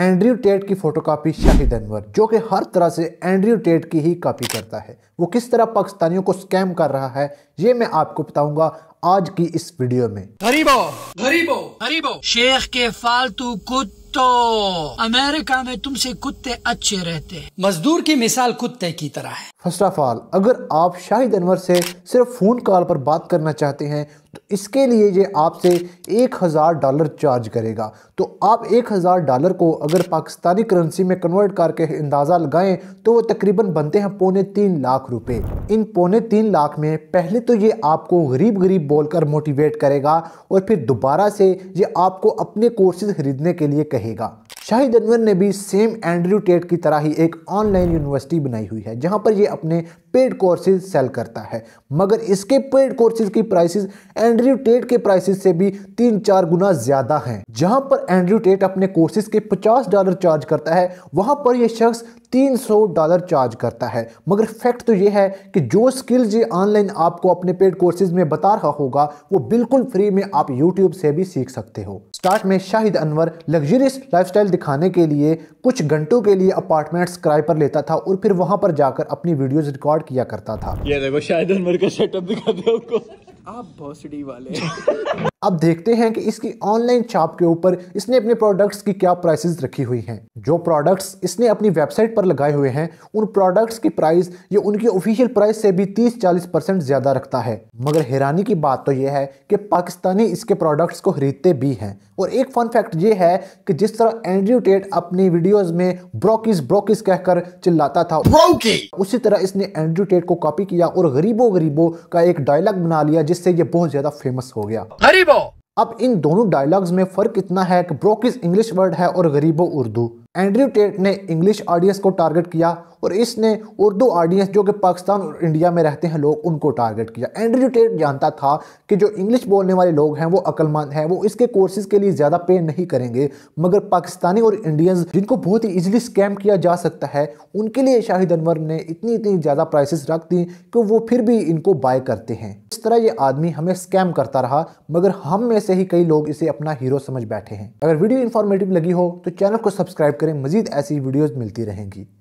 Andrew Tate की photocopy Shahid Anwar जो कि हर तरह से एंड्रयू टेट की ही कॉपी करता है वो किस तरह पाकिस्तानियों को स्कैम कर रहा है ये मैं आपको बताऊंगा आज की इस वीडियो में गरीबो गरीबो गरीबो शेख के फालतू कुछ कुत्तो अमेरिका में तुमसे कुत्ते अच्छे रहते हैं मजदूर की मिसाल कुत्ते की तरह है फर्स्ट ऑफ ऑल अगर आप शाहिद अनवर से सिर्फ फ़ोन कॉल पर बात करना चाहते हैं तो इसके लिए ये आपसे एक हज़ार डॉलर चार्ज करेगा तो आप एक हज़ार डॉलर को अगर पाकिस्तानी करेंसी में कन्वर्ट करके अंदाज़ा लगाएं तो वो तकरीबन बनते हैं पौने तीन लाख रुपए इन पौने तीन लाख में पहले तो ये आपको गरीब गरीब बोलकर मोटिवेट करेगा और फिर दोबारा से ये आपको अपने कोर्सेज ख़रीदने के लिए कहे रहेगा शाहिद अनवर ने भी सेम एंड्रयू टेट की तरह ही एक ऑनलाइन यूनिवर्सिटी बनाई हुई है जहां पर ये अपने पेड कोर्सेज सेल करता है मगर इसके पेड कोर्सेज की प्राइसेस एंड्रयू टेट के प्राइसेस से भी तीन चार गुना ज़्यादा हैं जहां पर एंड्रयू टेट अपने कोर्सेज के 50 डॉलर चार्ज करता है वहां पर यह शख्स 300 डॉलर चार्ज करता है मगर फैक्ट तो ये है कि जो स्किल्स ये ऑनलाइन आपको अपने पेड कोर्सेज में बता रहा होगा वो बिल्कुल फ्री में आप यूट्यूब से भी सीख सकते हो स्टार्ट में शाहिद अनवर लग्जरियस लाइफस्टाइल दिखाने के लिए कुछ घंटों के लिए अपार्टमेंट्स किराए पर लेता था और फिर वहां पर जाकर अपनी वीडियोस रिकॉर्ड किया करता था ये देखो शाहिद अनवर का सेटअप दिखाते हो आप भोसडी वाले अब देखते हैं कि इसकी ऑनलाइन शॉप के ऊपर इसने अपने प्रोडक्ट्स की क्या प्राइसेस रखी हुई हैं जो प्रोडक्ट्स इसने अपनी वेबसाइट पर लगाए हुए हैं उन प्रोडक्ट्स की प्राइस ये उनकी ऑफिशियल प्राइस से भी 30-40 परसेंट ज़्यादा रखता है मगर हैरानी की बात तो यह है कि पाकिस्तानी इसके प्रोडक्ट्स को खरीदते भी हैं और एक फन फैक्ट ये है कि जिस तरह एंड्रयू टेट अपनी वीडियोज में ब्रोकिस ब्रोकिस कहकर चिल्लाता था उसी तरह इसने एंड्रयू टेट को कॉपी किया और गरीबों गरीबों का एक डायलॉग बना लिया जिससे ये बहुत ज़्यादा फेमस हो गया अब इन दोनों डायलॉग्स में फ़र्क इतना है कि ब्रोक इज़ इंग्लिश वर्ड है और गरीबो उर्दू एंड्रयू टेट ने इंग्लिश ऑडियंस को टारगेट किया और इसने उर्दू ऑडियंस जो कि पाकिस्तान और इंडिया में रहते हैं लोग उनको टारगेट किया एंड्रयू टेट जानता था कि जो इंग्लिश बोलने वाले लोग हैं वो अकलमंद हैं वो इसके कोर्सेज के लिए ज़्यादा पे नहीं करेंगे मगर पाकिस्तानी और इंडियंस जिनको बहुत ही ईजिली स्कैम किया जा सकता है उनके लिए शाहिद अनवर ने इतनी इतनी ज़्यादा प्राइसिस रख दी कि वो फिर भी इनको बाय करते हैं इस तरह ये आदमी हमें स्कैम करता रहा मगर हम में से ही कई लोग इसे अपना हीरो समझ बैठे हैं अगर वीडियो इन्फॉर्मेटिव लगी हो तो चैनल को सब्सक्राइब करें मजीद ऐसी वीडियोज़ मिलती रहेंगी